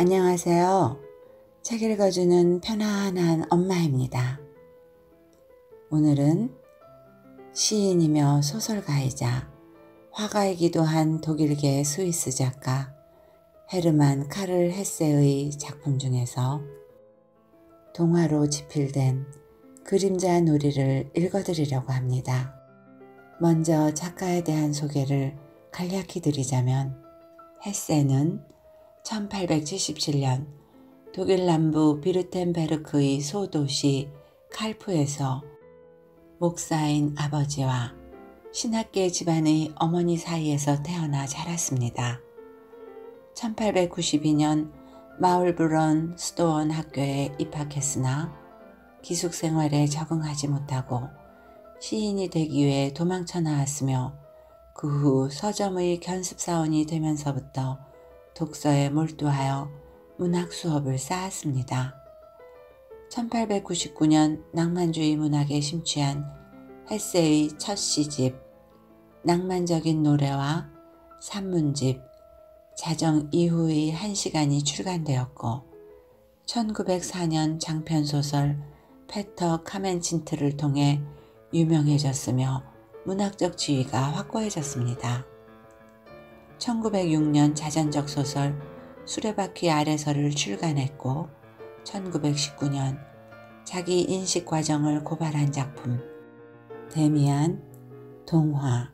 안녕하세요. 책 읽어주는 편안한 엄마입니다. 오늘은 시인이며 소설가이자 화가이기도 한 독일계 스위스 작가 헤르만 카를 헤세의 작품 중에서 동화로 집필된 그림자 놀이를 읽어드리려고 합니다. 먼저 작가에 대한 소개를 간략히 드리자면 헤세는 1877년 독일 남부 비르텐베르크의 소도시 칼프에서 목사인 아버지와 신학계 집안의 어머니 사이에서 태어나 자랐습니다. 1892년 마을브런 수도원 학교에 입학했으나 기숙 생활에 적응하지 못하고 시인이 되기 위해 도망쳐 나왔으며 그 후 서점의 견습사원이 되면서부터 독서에 몰두하여 문학 수업을 쌓았습니다. 1899년 낭만주의 문학에 심취한 헤세의 첫 시집, 낭만적인 노래와 산문집, 자정 이후의 한 시간이 출간되었고, 1904년 장편소설 페터 카멘친트를 통해 유명해졌으며 문학적 지위가 확고해졌습니다. 1906년 자전적 소설 수레바퀴 아래서를 출간했고 1919년 자기 인식 과정을 고발한 작품 데미안 동화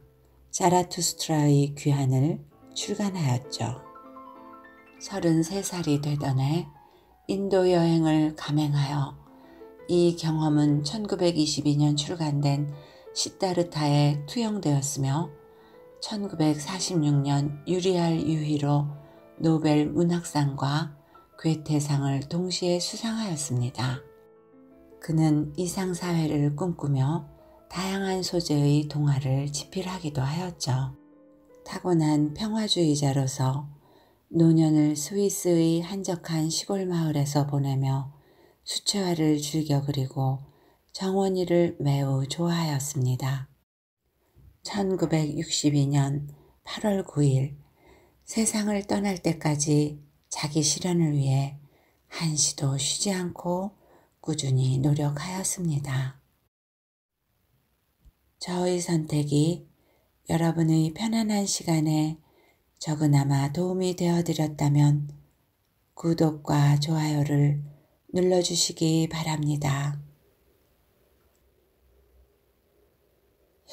자라투스트라의 귀환을 출간하였죠. 33살이 되던 해 인도 여행을 감행하여 이 경험은 1922년 출간된 시타르타에 투영되었으며 1946년 유리알 유희로 노벨 문학상과 괴테상을 동시에 수상하였습니다. 그는 이상사회를 꿈꾸며 다양한 소재의 동화를 집필하기도 하였죠. 타고난 평화주의자로서 노년을 스위스의 한적한 시골 마을에서 보내며 수채화를 즐겨 그리고 정원이를 매우 좋아하였습니다. 1962년 8월 9일 세상을 떠날 때까지 자기 실현을 위해 한시도 쉬지 않고 꾸준히 노력하였습니다. 저의 선택이 여러분의 편안한 시간에 적은나마 도움이 되어 드렸다면 구독과 좋아요를 눌러주시기 바랍니다.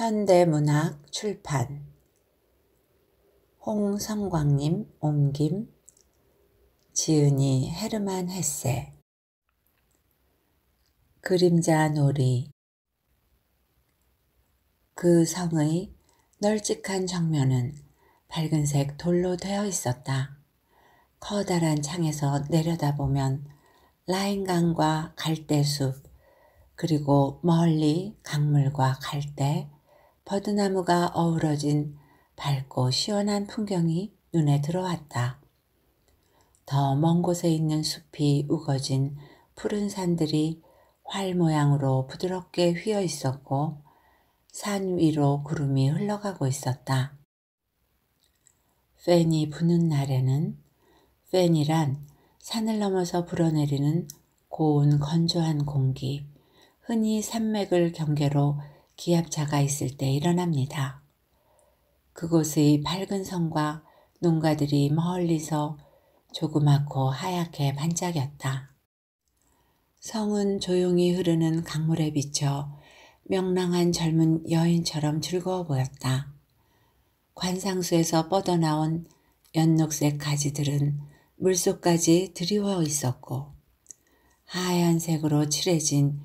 현대문학 출판 홍성광님 옮김 지은이 헤르만 헤세 그림자 놀이 그 성의 널찍한 정면은 밝은색 돌로 되어 있었다. 커다란 창에서 내려다보면 라인강과 갈대숲 그리고 멀리 강물과 갈대 버드나무가 어우러진 밝고 시원한 풍경이 눈에 들어왔다. 더 먼 곳에 있는 숲이 우거진 푸른 산들이 활 모양으로 부드럽게 휘어 있었고 산 위로 구름이 흘러가고 있었다. 팬이 부는 날에는 팬이란 산을 넘어서 불어내리는 고운 건조한 공기, 흔히 산맥을 경계로 기압차가 있을 때 일어납니다. 그곳의 밝은 성과 농가들이 멀리서 조그맣고 하얗게 반짝였다. 성은 조용히 흐르는 강물에 비쳐 명랑한 젊은 여인처럼 즐거워 보였다. 관상수에서 뻗어나온 연녹색 가지들은 물속까지 드리워 있었고 하얀색으로 칠해진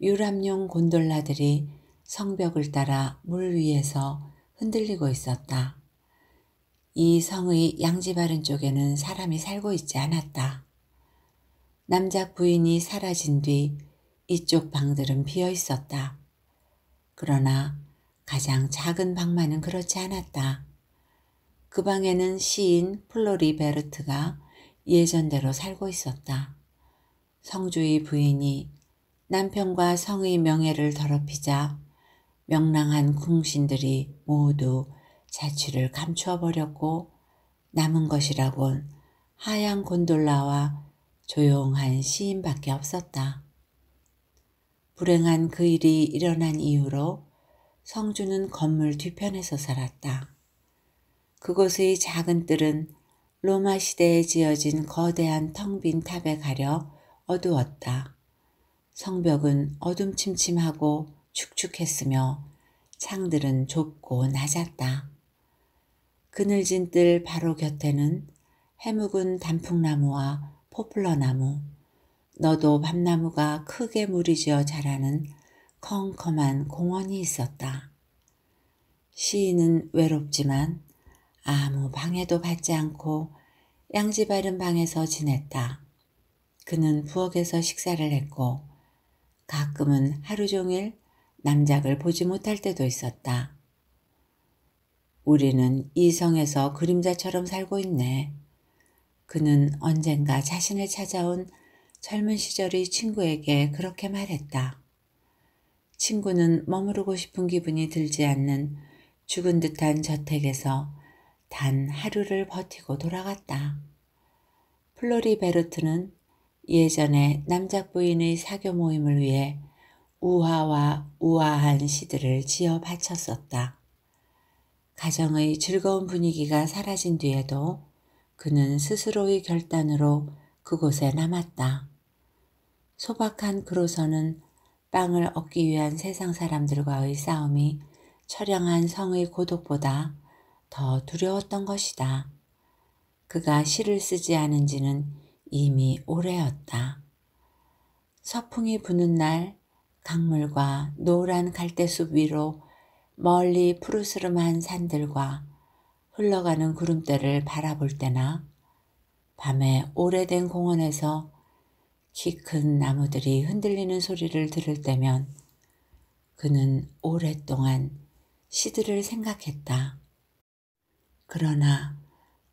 유람용 곤돌라들이 성벽을 따라 물 위에서 흔들리고 있었다. 이 성의 양지바른 쪽에는 사람이 살고 있지 않았다. 남자 부인이 사라진 뒤 이쪽 방들은 비어 있었다. 그러나 가장 작은 방만은 그렇지 않았다. 그 방에는 시인 플로리베르트가 예전대로 살고 있었다. 성주의 부인이 남편과 성의 명예를 더럽히자 명랑한 궁신들이 모두 자취를 감추어버렸고 남은 것이라곤 하얀 곤돌라와 조용한 시인밖에 없었다. 불행한 그 일이 일어난 이후로 성주는 건물 뒤편에서 살았다. 그곳의 작은 뜰은 로마 시대에 지어진 거대한 텅 빈 탑에 가려 어두웠다. 성벽은 어둠침침하고 축축했으며 창들은 좁고 낮았다. 그늘진 뜰 바로 곁에는 해묵은 단풍나무와 포플러나무, 너도 밤나무가 크게 무리지어 자라는 컴컴한 공원이 있었다. 시인은 외롭지만 아무 방해도 받지 않고 양지바른 방에서 지냈다. 그는 부엌에서 식사를 했고 가끔은 하루 종일 남작을 보지 못할 때도 있었다. 우리는 이 성에서 그림자처럼 살고 있네. 그는 언젠가 자신을 찾아온 젊은 시절의 친구에게 그렇게 말했다. 친구는 머무르고 싶은 기분이 들지 않는 죽은 듯한 저택에서 단 하루를 버티고 돌아갔다. 플로리베르트는 예전에 남작 부인의 사교 모임을 위해 우화와 우아한 시들을 지어 바쳤었다. 가정의 즐거운 분위기가 사라진 뒤에도 그는 스스로의 결단으로 그곳에 남았다. 소박한 그로서는 빵을 얻기 위한 세상 사람들과의 싸움이 처량한 성의 고독보다 더 두려웠던 것이다. 그가 시를 쓰지 않은 지는 이미 오래였다. 서풍이 부는 날 강물과 노란 갈대숲 위로 멀리 푸르스름한 산들과 흘러가는 구름대를 바라볼 때나 밤에 오래된 공원에서 키 큰 나무들이 흔들리는 소리를 들을 때면 그는 오랫동안 시들을 생각했다. 그러나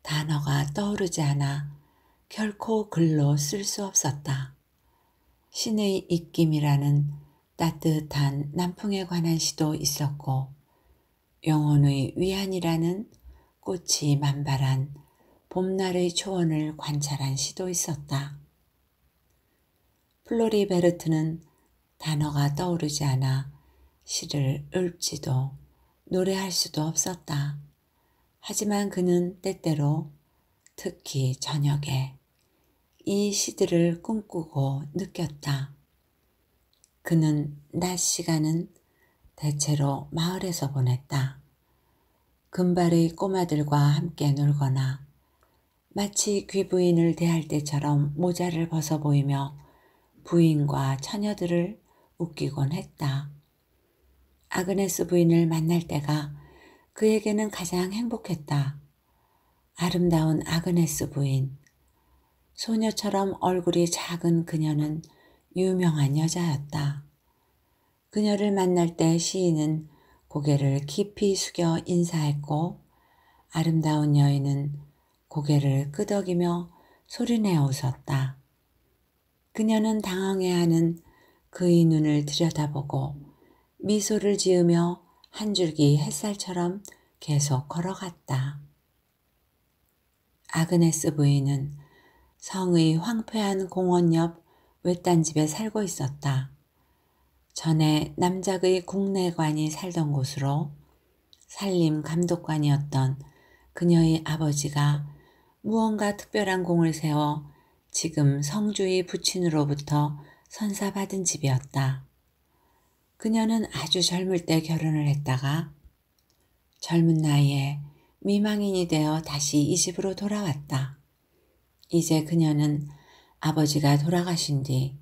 단어가 떠오르지 않아 결코 글로 쓸 수 없었다. 신의 입김이라는 따뜻한 남풍에 관한 시도 있었고 영혼의 위안이라는 꽃이 만발한 봄날의 초원을 관찰한 시도 있었다. 플로리베르트는 단어가 떠오르지 않아 시를 읊지도 노래할 수도 없었다. 하지만 그는 때때로 특히 저녁에 이 시들을 꿈꾸고 느꼈다. 그는 낮 시간은 대체로 마을에서 보냈다. 금발의 꼬마들과 함께 놀거나 마치 귀부인을 대할 때처럼 모자를 벗어 보이며 부인과 처녀들을 웃기곤 했다. 아그네스 부인을 만날 때가 그에게는 가장 행복했다. 아름다운 아그네스 부인. 소녀처럼 얼굴이 작은 그녀는 유명한 여자였다. 그녀를 만날 때 시인은 고개를 깊이 숙여 인사했고 아름다운 여인은 고개를 끄덕이며 소리내어 웃었다. 그녀는 당황해하는 그의 눈을 들여다보고 미소를 지으며 한 줄기 햇살처럼 계속 걸어갔다. 아그네스 부인은 성의 황폐한 공원 옆 외딴 집에 살고 있었다. 전에 남작의 국내관이 살던 곳으로 살림 감독관이었던 그녀의 아버지가 무언가 특별한 공을 세워 지금 성주의 부친으로부터 선사받은 집이었다. 그녀는 아주 젊을 때 결혼을 했다가 젊은 나이에 미망인이 되어 다시 이 집으로 돌아왔다. 이제 그녀는 아버지가 돌아가신 뒤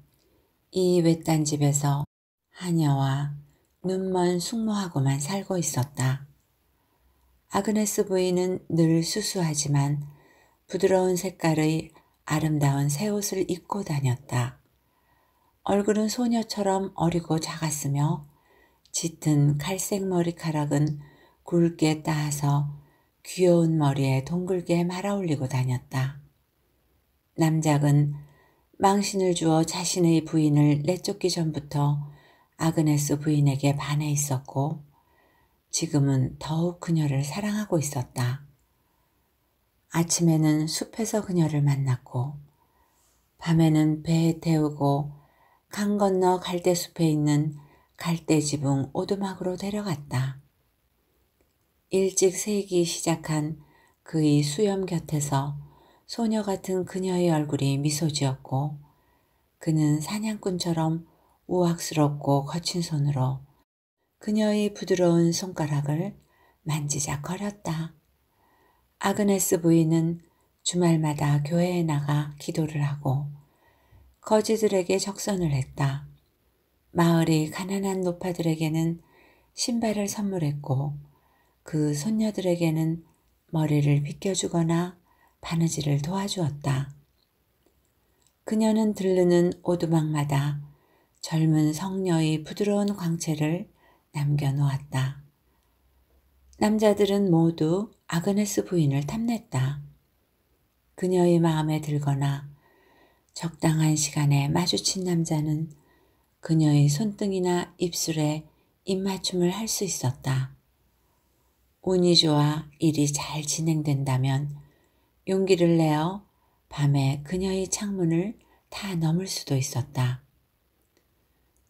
이 외딴 집에서 하녀와 눈먼 숙모하고만 살고 있었다. 아그네스 부인은 늘 수수하지만 부드러운 색깔의 아름다운 새 옷을 입고 다녔다. 얼굴은 소녀처럼 어리고 작았으며 짙은 갈색 머리카락은 굵게 따서 귀여운 머리에 동글게 말아올리고 다녔다. 남작은 망신을 주어 자신의 부인을 내쫓기 전부터 아그네스 부인에게 반해 있었고 지금은 더욱 그녀를 사랑하고 있었다. 아침에는 숲에서 그녀를 만났고 밤에는 배에 태우고 강 건너 갈대숲에 있는 갈대지붕 오두막으로 데려갔다. 일찍 새기 시작한 그의 수염 곁에서 소녀 같은 그녀의 얼굴이 미소 지었고 그는 사냥꾼처럼 우악스럽고 거친 손으로 그녀의 부드러운 손가락을 만지작거렸다. 아그네스 부인은 주말마다 교회에 나가 기도를 하고 거지들에게 적선을 했다. 마을의 가난한 노파들에게는 신발을 선물했고 그 손녀들에게는 머리를 빗겨주거나 바느질을 도와주었다. 그녀는 들르는 오두막마다 젊은 성녀의 부드러운 광채를 남겨놓았다. 남자들은 모두 아그네스 부인을 탐냈다. 그녀의 마음에 들거나 적당한 시간에 마주친 남자는 그녀의 손등이나 입술에 입맞춤을 할 수 있었다. 운이 좋아 일이 잘 진행된다면 용기를 내어 밤에 그녀의 창문을 다 넘을 수도 있었다.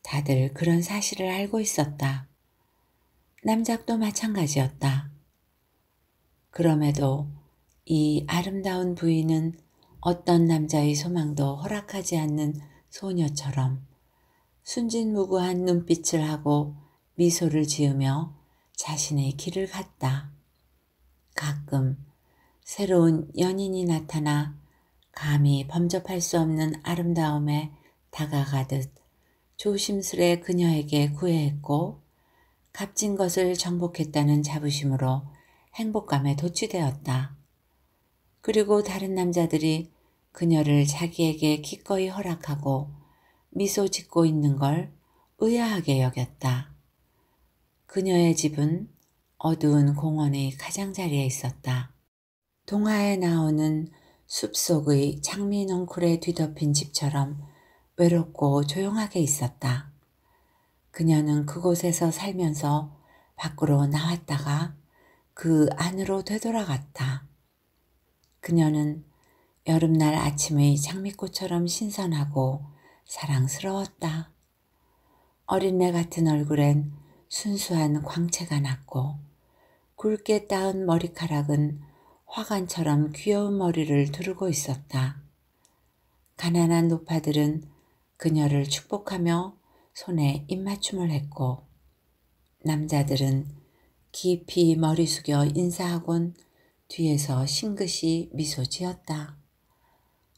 다들 그런 사실을 알고 있었다. 남작도 마찬가지였다. 그럼에도 이 아름다운 부인은 어떤 남자의 소망도 허락하지 않는 소녀처럼 순진무구한 눈빛을 하고 미소를 지으며 자신의 길을 갔다. 가끔 새로운 연인이 나타나 감히 범접할 수 없는 아름다움에 다가가듯 조심스레 그녀에게 구애했고 값진 것을 정복했다는 자부심으로 행복감에 도취되었다. 그리고 다른 남자들이 그녀를 자기에게 기꺼이 허락하고 미소 짓고 있는 걸 의아하게 여겼다. 그녀의 집은 어두운 공원의 가장자리에 있었다. 동화에 나오는 숲속의 장미농쿨에 뒤덮인 집처럼 외롭고 조용하게 있었다. 그녀는 그곳에서 살면서 밖으로 나왔다가 그 안으로 되돌아갔다. 그녀는 여름날 아침의 장미꽃처럼 신선하고 사랑스러웠다. 어린애 같은 얼굴엔 순수한 광채가 났고 굵게 따은 머리카락은 화관처럼 귀여운 머리를 두르고 있었다. 가난한 노파들은 그녀를 축복하며 손에 입맞춤을 했고 남자들은 깊이 머리 숙여 인사하곤 뒤에서 싱긋이 미소 지었다.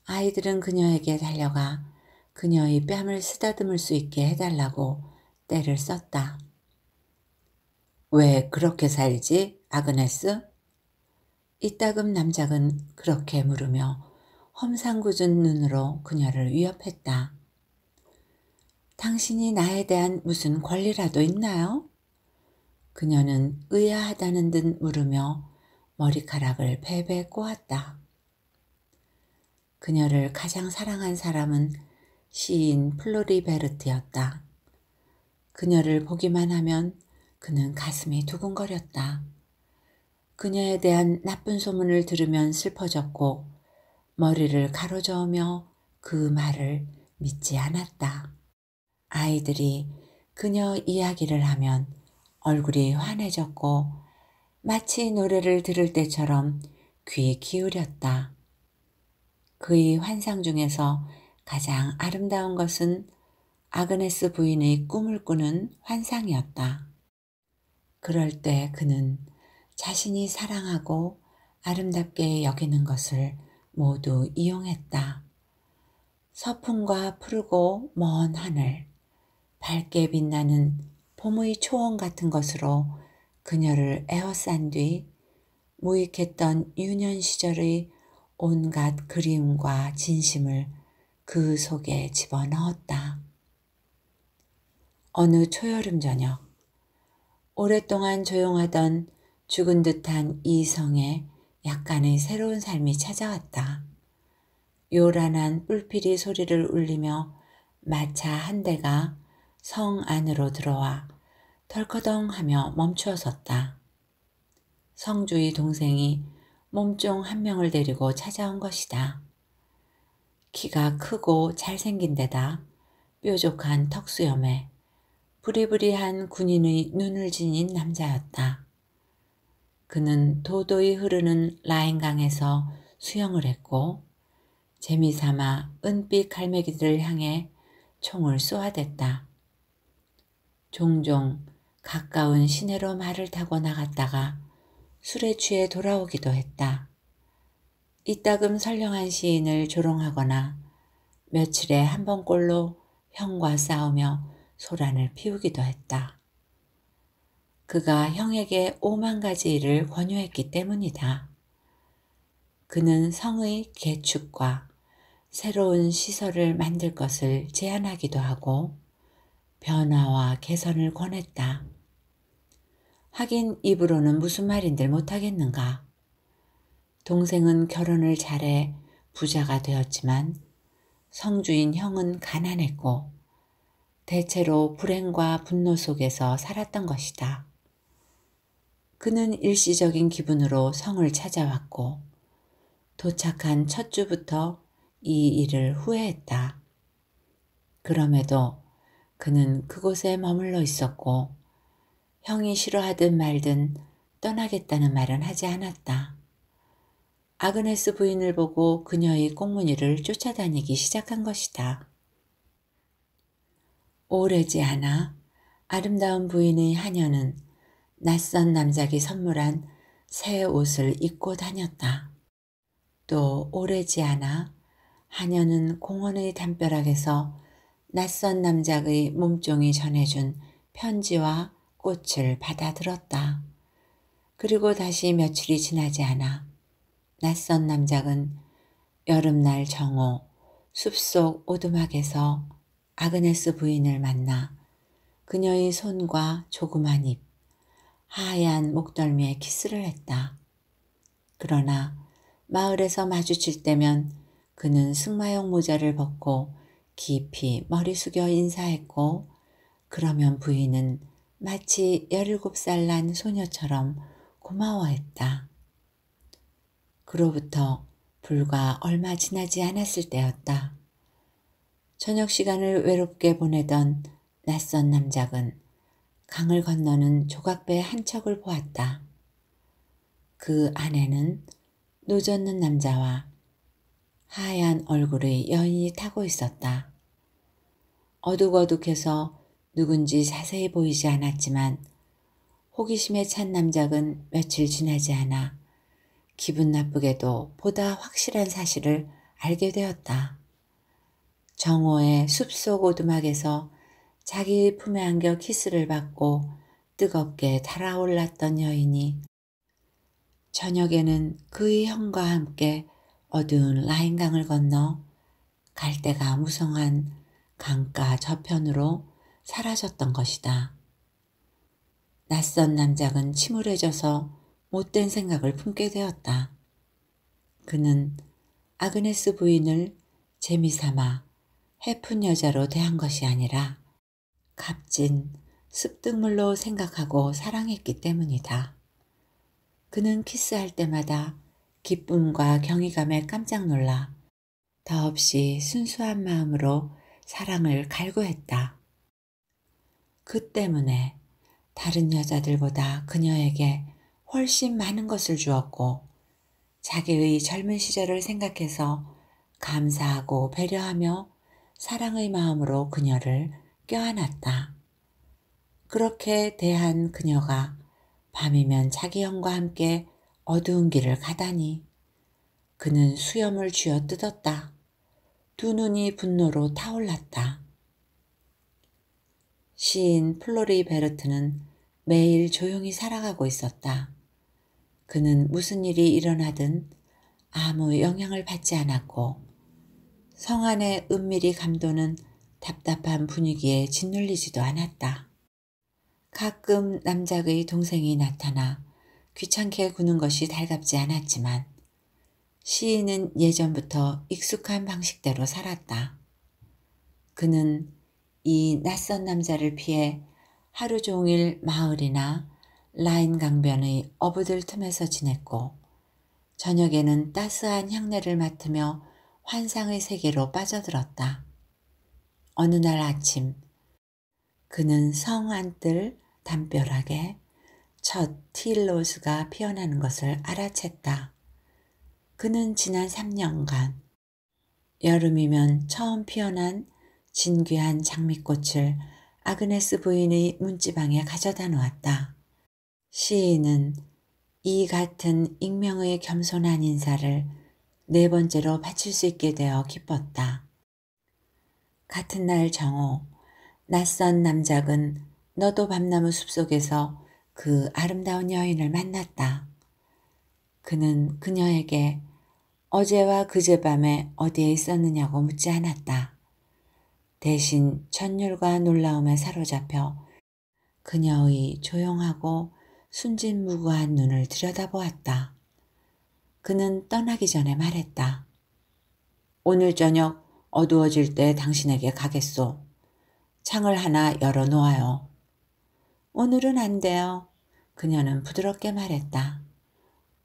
아이들은 그녀에게 달려가 그녀의 뺨을 쓰다듬을 수 있게 해달라고 때를 썼다. 왜 그렇게 살지, 아그네스? 이따금 남작은 그렇게 물으며 험상궂은 눈으로 그녀를 위협했다. 당신이 나에 대한 무슨 권리라도 있나요? 그녀는 의아하다는 듯 물으며 머리카락을 베베 꼬았다. 그녀를 가장 사랑한 사람은 시인 플로리베르트였다. 그녀를 보기만 하면 그는 가슴이 두근거렸다. 그녀에 대한 나쁜 소문을 들으면 슬퍼졌고 머리를 가로저으며 그 말을 믿지 않았다. 아이들이 그녀 이야기를 하면 얼굴이 환해졌고 마치 노래를 들을 때처럼 귀에 기울였다. 그의 환상 중에서 가장 아름다운 것은 아그네스 부인의 꿈을 꾸는 환상이었다. 그럴 때 그는 자신이 사랑하고 아름답게 여기는 것을 모두 이용했다. 서풍과 푸르고 먼 하늘, 밝게 빛나는 봄의 초원 같은 것으로 그녀를 에워싼 뒤 무익했던 유년 시절의 온갖 그리움과 진심을 그 속에 집어넣었다. 어느 초여름 저녁, 오랫동안 조용하던 죽은 듯한 이 성에 약간의 새로운 삶이 찾아왔다. 요란한 뿔피리 소리를 울리며 마차 한 대가 성 안으로 들어와 털커덩하며 멈추어 섰다. 성주의 동생이 몸종 한 명을 데리고 찾아온 것이다. 키가 크고 잘생긴 데다 뾰족한 턱수염에 부리부리한 군인의 눈을 지닌 남자였다. 그는 도도히 흐르는 라인강에서 수영을 했고 재미삼아 은빛 갈매기들을 향해 총을 쏘아댔다. 종종 가까운 시내로 말을 타고 나갔다가 술에 취해 돌아오기도 했다. 이따금 선령한 시인을 조롱하거나 며칠에 한 번꼴로 형과 싸우며 소란을 피우기도 했다. 그가 형에게 오만 가지 일을 권유했기 때문이다. 그는 성의 개축과 새로운 시설을 만들 것을 제안하기도 하고 변화와 개선을 권했다. 하긴 입으로는 무슨 말인들 못하겠는가. 동생은 결혼을 잘해 부자가 되었지만 성주인 형은 가난했고 대체로 불행과 분노 속에서 살았던 것이다. 그는 일시적인 기분으로 성을 찾아왔고 도착한 첫 주부터 이 일을 후회했다. 그럼에도 그는 그곳에 머물러 있었고 형이 싫어하든 말든 떠나겠다는 말은 하지 않았다. 아그네스 부인을 보고 그녀의 꽁무니를 쫓아다니기 시작한 것이다. 오래지 않아 아름다운 부인의 하녀는 낯선 남작이 선물한 새 옷을 입고 다녔다. 또 오래지 않아 하녀는 공원의 담벼락에서 낯선 남작의 몸종이 전해준 편지와 꽃을 받아들었다. 그리고 다시 며칠이 지나지 않아 낯선 남작은 여름날 정오 숲속 오두막에서 아그네스 부인을 만나 그녀의 손과 조그만 입 하얀 목덜미에 키스를 했다. 그러나 마을에서 마주칠 때면 그는 승마용 모자를 벗고 깊이 머리 숙여 인사했고 그러면 부인은 마치 17살 난 소녀처럼 고마워했다. 그로부터 불과 얼마 지나지 않았을 때였다. 저녁 시간을 외롭게 보내던 낯선 남작은 강을 건너는 조각배 한 척을 보았다. 그 안에는 노젓는 남자와 하얀 얼굴의 여인이 타고 있었다. 어둑어둑해서 누군지 자세히 보이지 않았지만 호기심에 찬 남작은 며칠 지나지 않아 기분 나쁘게도 보다 확실한 사실을 알게 되었다. 정오의 숲속 오두막에서 자기 품에 안겨 키스를 받고 뜨겁게 달아올랐던 여인이 저녁에는 그의 형과 함께 어두운 라인강을 건너 갈대가 무성한 강가 저편으로 사라졌던 것이다. 낯선 남작은 침울해져서 못된 생각을 품게 되었다. 그는 아그네스 부인을 재미삼아 해픈 여자로 대한 것이 아니라 값진 습득물로 생각하고 사랑했기 때문이다. 그는 키스할 때마다 기쁨과 경이감에 깜짝 놀라 더없이 순수한 마음으로 사랑을 갈구했다. 그 때문에 다른 여자들보다 그녀에게 훨씬 많은 것을 주었고 자기의 젊은 시절을 생각해서 감사하고 배려하며 사랑의 마음으로 그녀를 껴안았다. 그렇게 대한 그녀가 밤이면 자기 형과 함께 어두운 길을 가다니 그는 수염을 쥐어 뜯었다. 두 눈이 분노로 타올랐다. 시인 플로리 베르트는 매일 조용히 살아가고 있었다. 그는 무슨 일이 일어나든 아무 영향을 받지 않았고 성안의 은밀히 감도는 답답한 분위기에 짓눌리지도 않았다. 가끔 남작의 동생이 나타나 귀찮게 구는 것이 달갑지 않았지만 시인은 예전부터 익숙한 방식대로 살았다. 그는 이 낯선 남자를 피해 하루 종일 마을이나 라인 강변의 어부들 틈에서 지냈고 저녁에는 따스한 향내를 맡으며 환상의 세계로 빠져들었다. 어느 날 아침 그는 성 안뜰 담벼락에 첫틸로스가 피어나는 것을 알아챘다. 그는 지난 3년간 여름이면 처음 피어난 진귀한 장미꽃을 아그네스 부인의 문지방에 가져다 놓았다. 시인은 이 같은 익명의 겸손한 인사를 네 번째로 바칠 수 있게 되어 기뻤다. 같은 날 정오 낯선 남작은 너도 밤나무 숲속에서 그 아름다운 여인을 만났다. 그는 그녀에게 어제와 그제 밤에 어디에 있었느냐고 묻지 않았다. 대신 천율과 놀라움에 사로잡혀 그녀의 조용하고 순진무구한 눈을 들여다보았다. 그는 떠나기 전에 말했다. 오늘 저녁 어두워질 때 당신에게 가겠소. 창을 하나 열어놓아요. 오늘은 안 돼요. 그녀는 부드럽게 말했다.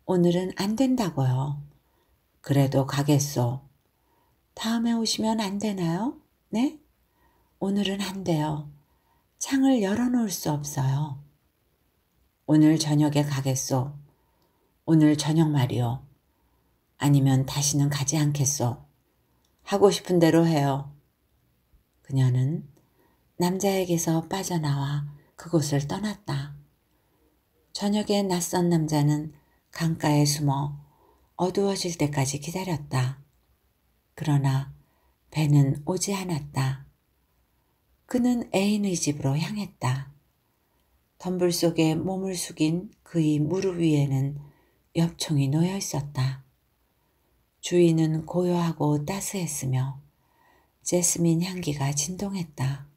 오늘은 안 된다고요. 그래도 가겠소. 다음에 오시면 안 되나요? 네? 오늘은 안 돼요. 창을 열어놓을 수 없어요. 오늘 저녁에 가겠소. 오늘 저녁 말이요. 아니면 다시는 가지 않겠소. 하고 싶은 대로 해요. 그녀는 남자에게서 빠져나와 그곳을 떠났다. 저녁에 낯선 남자는 강가에 숨어 어두워질 때까지 기다렸다. 그러나 배는 오지 않았다. 그는 애인의 집으로 향했다. 덤불 속에 몸을 숙인 그의 무릎 위에는 엽총이 놓여 있었다. 주위는 고요하고 따스했으며 제스민 향기가 진동했다.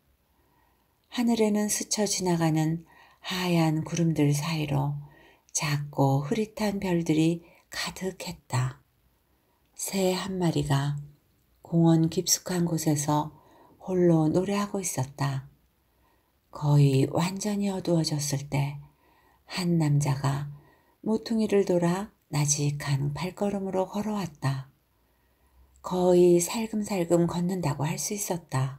하늘에는 스쳐 지나가는 하얀 구름들 사이로 작고 흐릿한 별들이 가득했다. 새 한 마리가 공원 깊숙한 곳에서 홀로 노래하고 있었다. 거의 완전히 어두워졌을 때 한 남자가 모퉁이를 돌아 나직한 발걸음으로 걸어왔다. 거의 살금살금 걷는다고 할 수 있었다.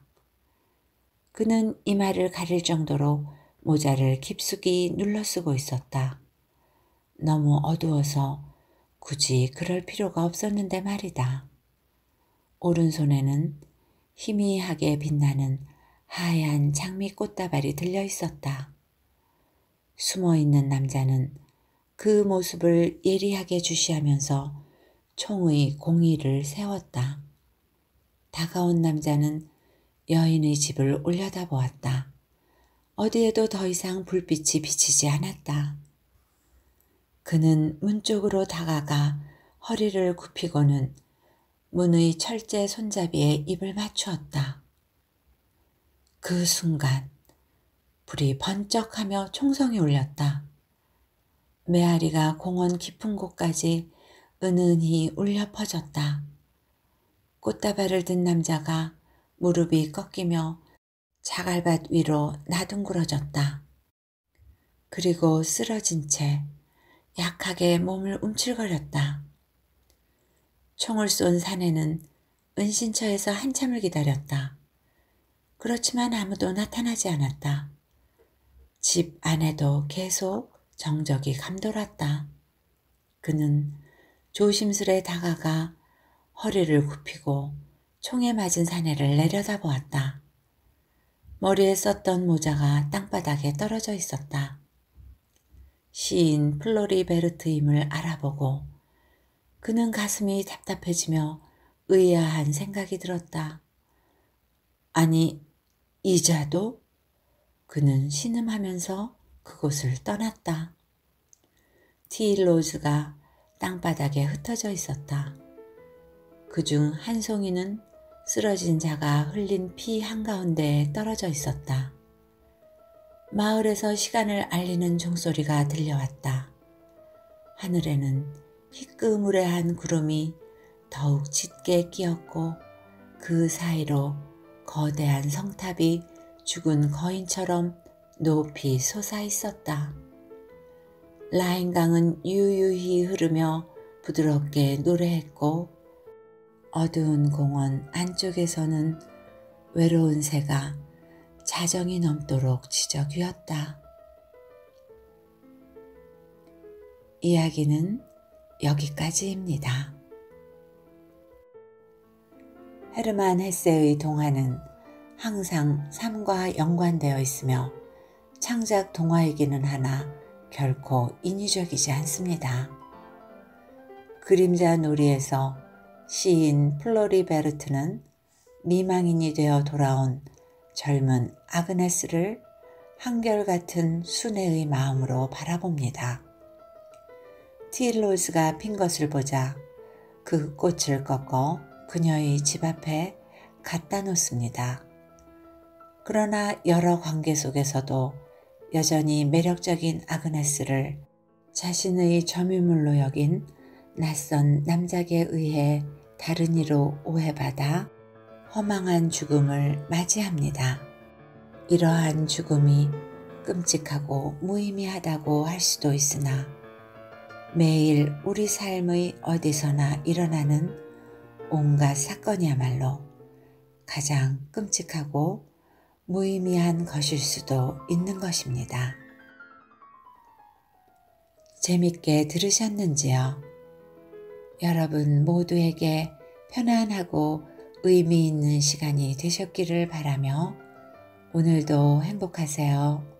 그는 이마를 가릴 정도로 모자를 깊숙이 눌러쓰고 있었다. 너무 어두워서 굳이 그럴 필요가 없었는데 말이다. 오른손에는 희미하게 빛나는 하얀 장미 꽃다발이 들려 있었다. 숨어 있는 남자는 그 모습을 예리하게 주시하면서 총의 공의를 세웠다. 다가온 남자는 여인의 집을 올려다보았다. 어디에도 더 이상 불빛이 비치지 않았다. 그는 문 쪽으로 다가가 허리를 굽히고는 문의 철제 손잡이에 입을 맞추었다. 그 순간 불이 번쩍하며 총성이 울렸다. 메아리가 공원 깊은 곳까지 은은히 울려 퍼졌다. 꽃다발을 든 남자가 무릎이 꺾이며 자갈밭 위로 나둥그러졌다. 그리고 쓰러진 채 약하게 몸을 움찔거렸다. 총을 쏜 사내는 은신처에서 한참을 기다렸다. 그렇지만 아무도 나타나지 않았다. 집 안에도 계속 정적이 감돌았다. 그는 조심스레 다가가 허리를 굽히고 총에 맞은 사내를 내려다보았다. 머리에 썼던 모자가 땅바닥에 떨어져 있었다. 시인 플로리 베르트임을 알아보고 그는 가슴이 답답해지며 의아한 생각이 들었다. 아니, 이자도? 그는 신음하면서 그곳을 떠났다. 티일로즈가 땅바닥에 흩어져 있었다. 그중 한 송이는 쓰러진 자가 흘린 피 한가운데에 떨어져 있었다. 마을에서 시간을 알리는 종소리가 들려왔다. 하늘에는 희끄무레한 구름이 더욱 짙게 끼었고 그 사이로 거대한 성탑이 죽은 거인처럼 높이 솟아 있었다. 라인강은 유유히 흐르며 부드럽게 노래했고 어두운 공원 안쪽에서는 외로운 새가 자정이 넘도록 지저귀었다. 이야기는 여기까지입니다. 헤르만 헤세의 동화는 항상 삶과 연관되어 있으며 창작 동화이기는 하나 결코 인위적이지 않습니다. 그림자 놀이에서 시인 플로리베르트는 미망인이 되어 돌아온 젊은 아그네스를 한결같은 순애의 마음으로 바라봅니다. 틸로즈가핀 것을 보자 그 꽃을 꺾어 그녀의 집 앞에 갖다 놓습니다. 그러나 여러 관계 속에서도 여전히 매력적인 아그네스를 자신의 점유물로 여긴 낯선 남작에 의해 다른 이로 오해받아 허망한 죽음을 맞이합니다. 이러한 죽음이 끔찍하고 무의미하다고 할 수도 있으나 매일 우리 삶의 어디서나 일어나는 온갖 사건이야말로 가장 끔찍하고 무의미한 것일 수도 있는 것입니다. 재밌게 들으셨는지요? 여러분 모두에게 편안하고 의미 있는 시간이 되셨기를 바라며 오늘도 행복하세요.